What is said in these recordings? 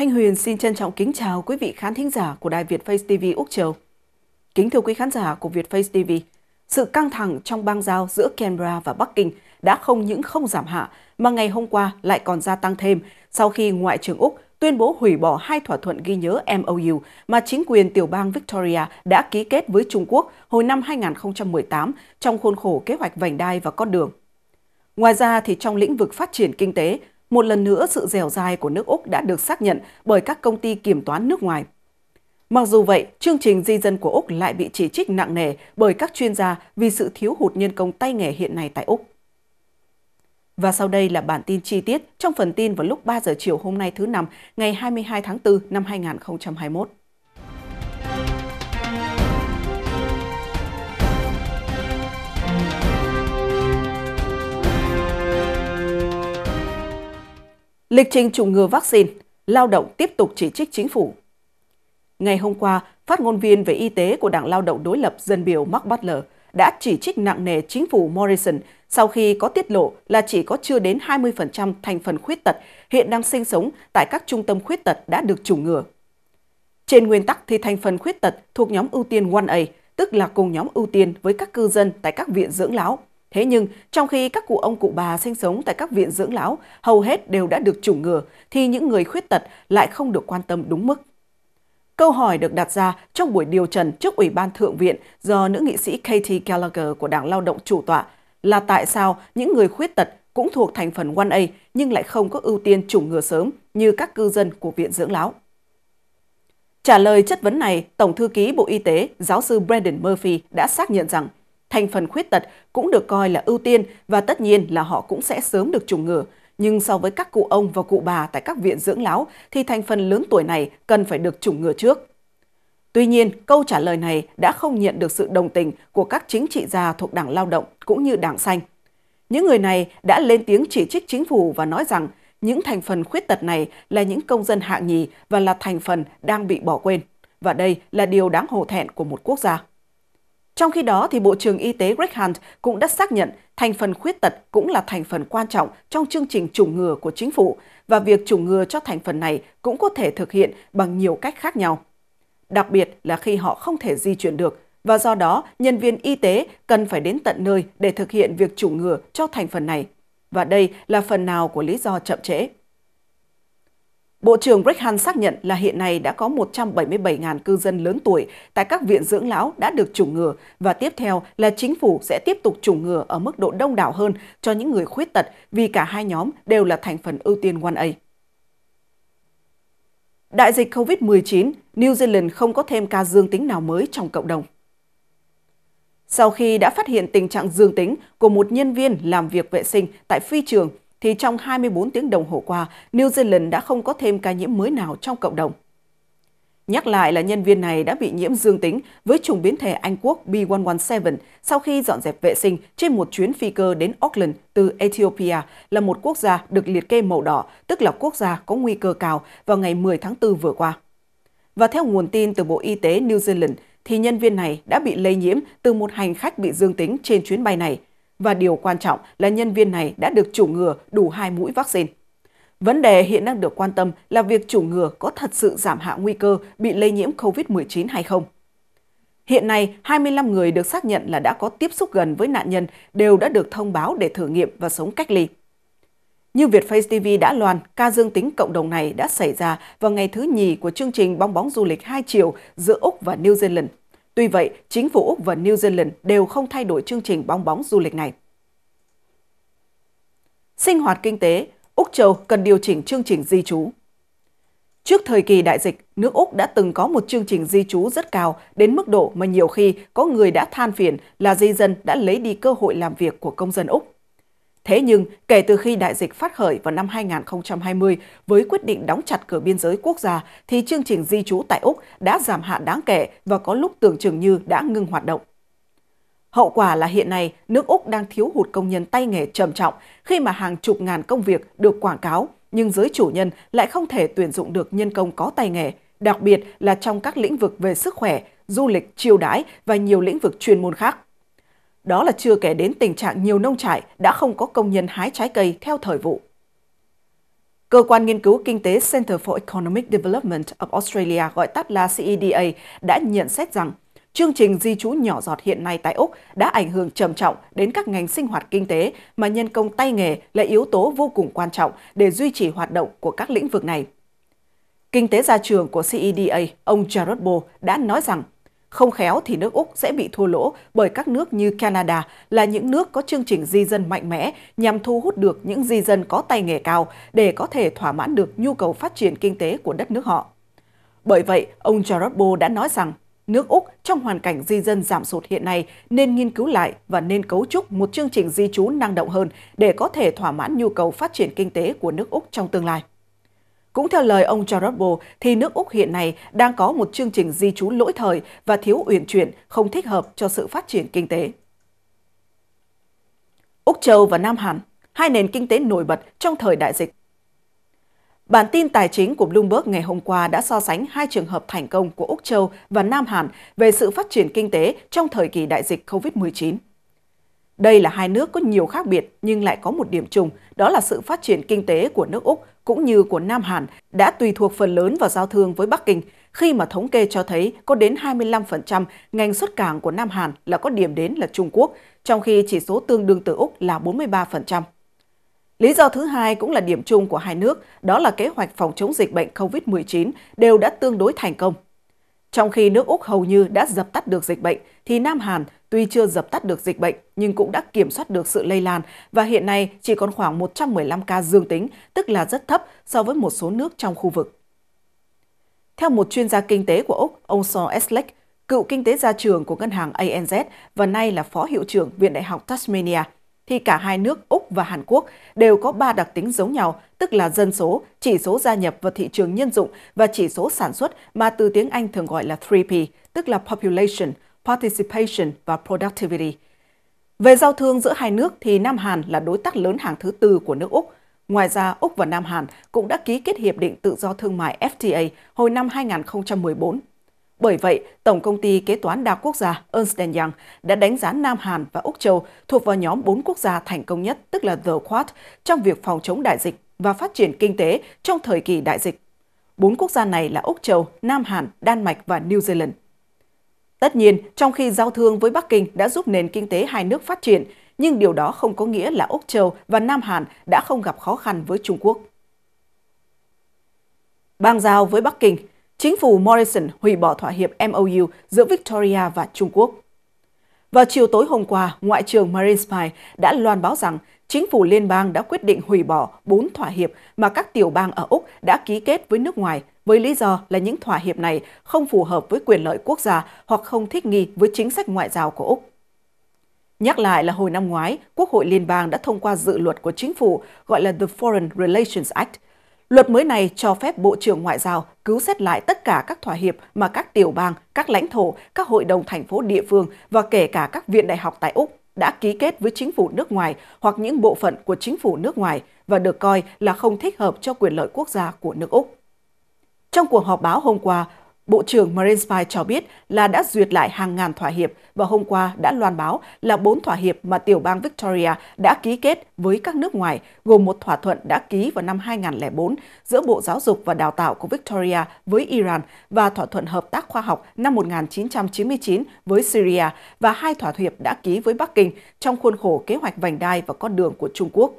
Thanh Huyền xin trân trọng kính chào quý vị khán thính giả của Đài Việt Face TV Úc Châu. Kính thưa quý khán giả của Việt Face TV, sự căng thẳng trong bang giao giữa Canberra và Bắc Kinh đã không những không giảm hạ mà ngày hôm qua lại còn gia tăng thêm sau khi Ngoại trưởng Úc tuyên bố hủy bỏ hai thỏa thuận ghi nhớ MOU mà chính quyền tiểu bang Victoria đã ký kết với Trung Quốc hồi năm 2018 trong khuôn khổ kế hoạch vành đai và con đường. Ngoài ra thì trong lĩnh vực phát triển kinh tế, một lần nữa sự dẻo dai của nước Úc đã được xác nhận bởi các công ty kiểm toán nước ngoài. Mặc dù vậy, chương trình di dân của Úc lại bị chỉ trích nặng nề bởi các chuyên gia vì sự thiếu hụt nhân công tay nghề hiện nay tại Úc. Và sau đây là bản tin chi tiết trong phần tin vào lúc 3 giờ chiều hôm nay thứ năm, ngày 22 tháng 4 năm 2021. Lịch trình chủng ngừa vaccine, lao động tiếp tục chỉ trích chính phủ. Ngày hôm qua, phát ngôn viên về y tế của Đảng Lao động đối lập dân biểu Mark Butler đã chỉ trích nặng nề chính phủ Morrison sau khi có tiết lộ là chỉ có chưa đến 20% thành phần khuyết tật hiện đang sinh sống tại các trung tâm khuyết tật đã được chủng ngừa. Trên nguyên tắc thì thành phần khuyết tật thuộc nhóm ưu tiên 1A, tức là cùng nhóm ưu tiên với các cư dân tại các viện dưỡng lão. Thế nhưng, trong khi các cụ ông cụ bà sinh sống tại các viện dưỡng lão hầu hết đều đã được chủng ngừa, thì những người khuyết tật lại không được quan tâm đúng mức. Câu hỏi được đặt ra trong buổi điều trần trước Ủy ban Thượng viện do nữ nghị sĩ Katie Gallagher của Đảng Lao động chủ tọa là tại sao những người khuyết tật cũng thuộc thành phần 1A nhưng lại không có ưu tiên chủng ngừa sớm như các cư dân của viện dưỡng lão. Trả lời chất vấn này, Tổng thư ký Bộ Y tế, giáo sư Brandon Murphy đã xác nhận rằng thành phần khuyết tật cũng được coi là ưu tiên và tất nhiên là họ cũng sẽ sớm được chủng ngừa. Nhưng so với các cụ ông và cụ bà tại các viện dưỡng lão thì thành phần lớn tuổi này cần phải được chủng ngừa trước. Tuy nhiên, câu trả lời này đã không nhận được sự đồng tình của các chính trị gia thuộc Đảng Lao động cũng như Đảng Xanh. Những người này đã lên tiếng chỉ trích chính phủ và nói rằng những thành phần khuyết tật này là những công dân hạng nhì và là thành phần đang bị bỏ quên. Và đây là điều đáng hổ thẹn của một quốc gia. Trong khi đó, thì Bộ trưởng Y tế Greg Hunt cũng đã xác nhận thành phần khuyết tật cũng là thành phần quan trọng trong chương trình chủng ngừa của chính phủ và việc chủng ngừa cho thành phần này cũng có thể thực hiện bằng nhiều cách khác nhau. Đặc biệt là khi họ không thể di chuyển được và do đó nhân viên y tế cần phải đến tận nơi để thực hiện việc chủng ngừa cho thành phần này. Và đây là phần nào của lý do chậm trễ. Bộ trưởng Breckhan xác nhận là hiện nay đã có 177.000 cư dân lớn tuổi tại các viện dưỡng lão đã được chủng ngừa và tiếp theo là chính phủ sẽ tiếp tục chủng ngừa ở mức độ đông đảo hơn cho những người khuyết tật vì cả hai nhóm đều là thành phần ưu tiên 1A. Đại dịch COVID-19, New Zealand không có thêm ca dương tính nào mới trong cộng đồng. Sau khi đã phát hiện tình trạng dương tính của một nhân viên làm việc vệ sinh tại phi trường, thì trong 24 tiếng đồng hồ qua, New Zealand đã không có thêm ca nhiễm mới nào trong cộng đồng. Nhắc lại là nhân viên này đã bị nhiễm dương tính với chủng biến thể Anh Quốc B117 sau khi dọn dẹp vệ sinh trên một chuyến phi cơ đến Auckland từ Ethiopia là một quốc gia được liệt kê màu đỏ, tức là quốc gia có nguy cơ cao vào ngày 10 tháng 4 vừa qua. Và theo nguồn tin từ Bộ Y tế New Zealand, thì nhân viên này đã bị lây nhiễm từ một hành khách bị dương tính trên chuyến bay này – và điều quan trọng là nhân viên này đã được chủ ngừa đủ hai mũi vaccine. Vấn đề hiện đang được quan tâm là việc chủ ngừa có thật sự giảm hạ nguy cơ bị lây nhiễm COVID-19 hay không. Hiện nay, 25 người được xác nhận là đã có tiếp xúc gần với nạn nhân đều đã được thông báo để thử nghiệm và sống cách ly. Như Vietface TV đã loan, ca dương tính cộng đồng này đã xảy ra vào ngày thứ nhì của chương trình bong bóng du lịch 2 chiều giữa Úc và New Zealand. Tuy vậy, chính phủ Úc và New Zealand đều không thay đổi chương trình bong bóng du lịch này. Sinh hoạt kinh tế, Úc Châu cần điều chỉnh chương trình di trú. Trước thời kỳ đại dịch, nước Úc đã từng có một chương trình di trú rất cao đến mức độ mà nhiều khi có người đã than phiền là di dân đã lấy đi cơ hội làm việc của công dân Úc. Thế nhưng, kể từ khi đại dịch phát khởi vào năm 2020 với quyết định đóng chặt cửa biên giới quốc gia, thì chương trình di trú tại Úc đã giảm hạn đáng kể và có lúc tưởng chừng như đã ngưng hoạt động. Hậu quả là hiện nay, nước Úc đang thiếu hụt công nhân tay nghề trầm trọng khi mà hàng chục ngàn công việc được quảng cáo, nhưng giới chủ nhân lại không thể tuyển dụng được nhân công có tay nghề, đặc biệt là trong các lĩnh vực về sức khỏe, du lịch, chiêu đãi và nhiều lĩnh vực chuyên môn khác. Đó là chưa kể đến tình trạng nhiều nông trại đã không có công nhân hái trái cây theo thời vụ. Cơ quan nghiên cứu kinh tế Center for Economic Development of Australia gọi tắt là CEDA đã nhận xét rằng chương trình di trú nhỏ giọt hiện nay tại Úc đã ảnh hưởng trầm trọng đến các ngành sinh hoạt kinh tế mà nhân công tay nghề là yếu tố vô cùng quan trọng để duy trì hoạt động của các lĩnh vực này. Kinh tế gia trường của CEDA, ông Jared Bo đã nói rằng không khéo thì nước Úc sẽ bị thua lỗ bởi các nước như Canada là những nước có chương trình di dân mạnh mẽ nhằm thu hút được những di dân có tay nghề cao để có thể thỏa mãn được nhu cầu phát triển kinh tế của đất nước họ. Bởi vậy, ông Jarabo đã nói rằng nước Úc trong hoàn cảnh di dân giảm sụt hiện nay nên nghiên cứu lại và nên cấu trúc một chương trình di trú năng động hơn để có thể thỏa mãn nhu cầu phát triển kinh tế của nước Úc trong tương lai. Cũng theo lời ông Jarabo, thì nước Úc hiện nay đang có một chương trình di trú lỗi thời và thiếu uyển chuyển, không thích hợp cho sự phát triển kinh tế. Úc Châu và Nam Hàn, hai nền kinh tế nổi bật trong thời đại dịch. Bản tin tài chính của Bloomberg ngày hôm qua đã so sánh hai trường hợp thành công của Úc Châu và Nam Hàn về sự phát triển kinh tế trong thời kỳ đại dịch COVID-19. Đây là hai nước có nhiều khác biệt nhưng lại có một điểm chung, đó là sự phát triển kinh tế của nước Úc cũng như của Nam Hàn đã tùy thuộc phần lớn vào giao thương với Bắc Kinh, khi mà thống kê cho thấy có đến 25% ngành xuất cảng của Nam Hàn là có điểm đến là Trung Quốc, trong khi chỉ số tương đương từ Úc là 43%. Lý do thứ hai cũng là điểm chung của hai nước, đó là kế hoạch phòng chống dịch bệnh COVID-19 đều đã tương đối thành công. Trong khi nước Úc hầu như đã dập tắt được dịch bệnh, thì Nam Hàn tuy chưa dập tắt được dịch bệnh nhưng cũng đã kiểm soát được sự lây lan và hiện nay chỉ còn khoảng 115 ca dương tính, tức là rất thấp so với một số nước trong khu vực. Theo một chuyên gia kinh tế của Úc, ông Sean Eslek, cựu kinh tế gia trường của ngân hàng ANZ và nay là phó hiệu trưởng Viện Đại học Tasmania, thì cả hai nước và Hàn Quốc đều có ba đặc tính giống nhau, tức là dân số, chỉ số gia nhập vào thị trường nhân dụng và chỉ số sản xuất mà từ tiếng Anh thường gọi là 3P, tức là Population, Participation và Productivity. Về giao thương giữa hai nước thì Nam Hàn là đối tác lớn hàng thứ tư của nước Úc. Ngoài ra, Úc và Nam Hàn cũng đã ký kết Hiệp định Tự do Thương mại FTA hồi năm 2014 bởi vậy, Tổng công ty Kế toán Đa quốc gia Ernst Young đã đánh giá Nam Hàn và Úc Châu thuộc vào nhóm 4 quốc gia thành công nhất, tức là The Quad, trong việc phòng chống đại dịch và phát triển kinh tế trong thời kỳ đại dịch. Bốn quốc gia này là Úc Châu, Nam Hàn, Đan Mạch và New Zealand. Tất nhiên, trong khi giao thương với Bắc Kinh đã giúp nền kinh tế hai nước phát triển, nhưng điều đó không có nghĩa là Úc Châu và Nam Hàn đã không gặp khó khăn với Trung Quốc. Bang giao với Bắc Kinh, chính phủ Morrison hủy bỏ thỏa hiệp MOU giữa Victoria và Trung Quốc. Vào chiều tối hôm qua, Ngoại trưởng Marine Spy đã loan báo rằng chính phủ liên bang đã quyết định hủy bỏ 4 thỏa hiệp mà các tiểu bang ở Úc đã ký kết với nước ngoài với lý do là những thỏa hiệp này không phù hợp với quyền lợi quốc gia hoặc không thích nghi với chính sách ngoại giao của Úc. Nhắc lại là hồi năm ngoái, Quốc hội Liên bang đã thông qua dự luật của chính phủ gọi là The Foreign Relations Act – Luật mới này cho phép Bộ trưởng Ngoại giao cứu xét lại tất cả các thỏa hiệp mà các tiểu bang, các lãnh thổ, các hội đồng thành phố địa phương và kể cả các viện đại học tại Úc đã ký kết với chính phủ nước ngoài hoặc những bộ phận của chính phủ nước ngoài và được coi là không thích hợp cho quyền lợi quốc gia của nước Úc. Trong cuộc họp báo hôm qua, Bộ trưởng Marine cho biết là đã duyệt lại hàng ngàn thỏa hiệp và hôm qua đã loan báo là bốn thỏa hiệp mà tiểu bang Victoria đã ký kết với các nước ngoài, gồm một thỏa thuận đã ký vào năm 2004 giữa Bộ Giáo dục và Đào tạo của Victoria với Iran và thỏa thuận hợp tác khoa học năm 1999 với Syria và hai thỏa hiệp đã ký với Bắc Kinh trong khuôn khổ kế hoạch vành đai và con đường của Trung Quốc.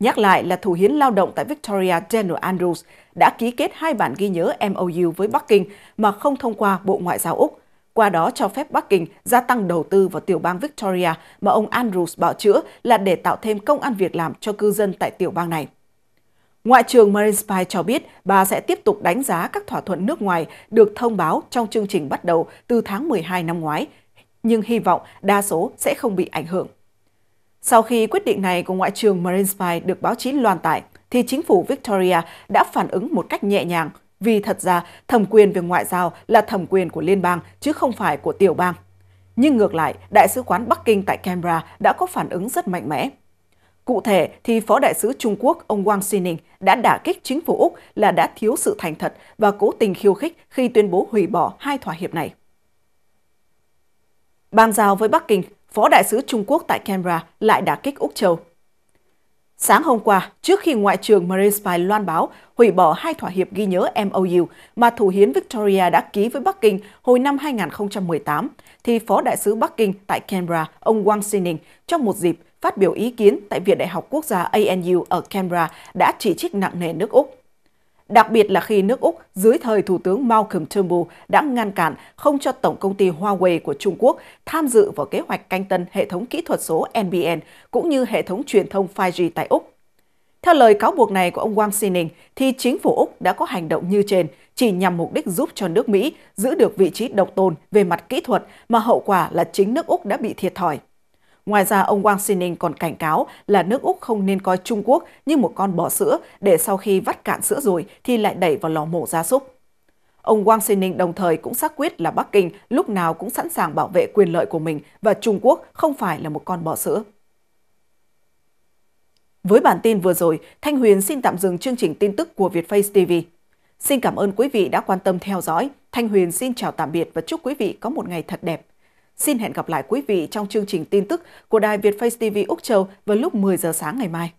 Nhắc lại là thủ hiến lao động tại Victoria General Andrews đã ký kết hai bản ghi nhớ MOU với Bắc Kinh mà không thông qua Bộ Ngoại giao Úc, qua đó cho phép Bắc Kinh gia tăng đầu tư vào tiểu bang Victoria mà ông Andrews bảo chữa là để tạo thêm công ăn việc làm cho cư dân tại tiểu bang này. Ngoại trưởng Marine Spy cho biết bà sẽ tiếp tục đánh giá các thỏa thuận nước ngoài được thông báo trong chương trình bắt đầu từ tháng 12 năm ngoái, nhưng hy vọng đa số sẽ không bị ảnh hưởng. Sau khi quyết định này của Ngoại trưởng Marine Spy được báo chí loan tải, thì chính phủ Victoria đã phản ứng một cách nhẹ nhàng vì thật ra thẩm quyền về ngoại giao là thẩm quyền của liên bang chứ không phải của tiểu bang. Nhưng ngược lại, Đại sứ quán Bắc Kinh tại Canberra đã có phản ứng rất mạnh mẽ. Cụ thể thì Phó Đại sứ Trung Quốc ông Wang Xining đã đả kích chính phủ Úc là đã thiếu sự thành thật và cố tình khiêu khích khi tuyên bố hủy bỏ hai thỏa hiệp này. Bàn giao với Bắc Kinh, Phó Đại sứ Trung Quốc tại Canberra lại đả kích Úc Châu Sáng hôm qua, trước khi Ngoại trưởng Marinspy loan báo hủy bỏ hai thỏa hiệp ghi nhớ MOU mà Thủ hiến Victoria đã ký với Bắc Kinh hồi năm 2018, thì Phó Đại sứ Bắc Kinh tại Canberra, ông Wang Xining, trong một dịp phát biểu ý kiến tại Viện Đại học Quốc gia ANU ở Canberra đã chỉ trích nặng nề nước Úc đặc biệt là khi nước Úc dưới thời Thủ tướng Malcolm Turnbull đã ngăn cản không cho Tổng công ty Huawei của Trung Quốc tham dự vào kế hoạch canh tân hệ thống kỹ thuật số NBN cũng như hệ thống truyền thông 5G tại Úc. Theo lời cáo buộc này của ông Wang Xining, thì chính phủ Úc đã có hành động như trên chỉ nhằm mục đích giúp cho nước Mỹ giữ được vị trí độc tôn về mặt kỹ thuật mà hậu quả là chính nước Úc đã bị thiệt thòi. Ngoài ra, ông Wang Xining còn cảnh cáo là nước Úc không nên coi Trung Quốc như một con bò sữa để sau khi vắt cạn sữa rồi thì lại đẩy vào lò mổ gia súc. Ông Wang Xining đồng thời cũng xác quyết là Bắc Kinh lúc nào cũng sẵn sàng bảo vệ quyền lợi của mình và Trung Quốc không phải là một con bò sữa. Với bản tin vừa rồi, Thanh Huyền xin tạm dừng chương trình tin tức của Vietface TV. Xin cảm ơn quý vị đã quan tâm theo dõi. Thanh Huyền xin chào tạm biệt và chúc quý vị có một ngày thật đẹp. Xin hẹn gặp lại quý vị trong chương trình tin tức của Đài Việt Face TV Úc Châu vào lúc 10 giờ sáng ngày mai.